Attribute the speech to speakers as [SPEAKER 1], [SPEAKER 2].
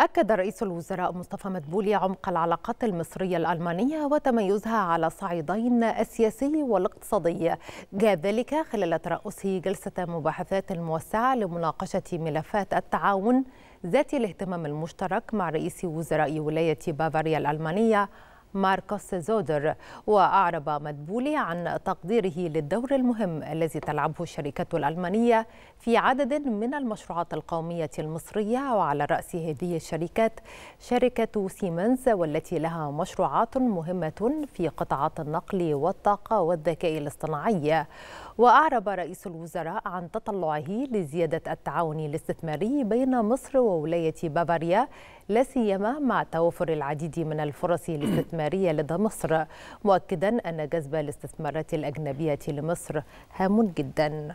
[SPEAKER 1] أكد رئيس الوزراء مصطفى مدبولي عمق العلاقات المصرية الألمانية وتميزها على صعيدين السياسي والاقتصادي جاء ذلك خلال ترأسه جلسة مباحثات موسعة لمناقشة ملفات التعاون ذات الاهتمام المشترك مع رئيس وزراء ولاية بافاريا الألمانية ماركوس زودر وأعرب مدبولي عن تقديره للدور المهم الذي تلعبه الشركة الألمانية في عدد من المشروعات القومية المصرية وعلى رأس هذه الشركات شركة سيمنز والتي لها مشروعات مهمة في قطاعات النقل والطاقة والذكاء الاصطناعي وأعرب رئيس الوزراء عن تطلعه لزيادة التعاون الاستثماري بين مصر وولاية بافاريا لا سيما مع توافر العديد من الفرص الاستثمارية لدى مصر مؤكدا أن جذب الاستثمارات الأجنبية لمصر هام جداً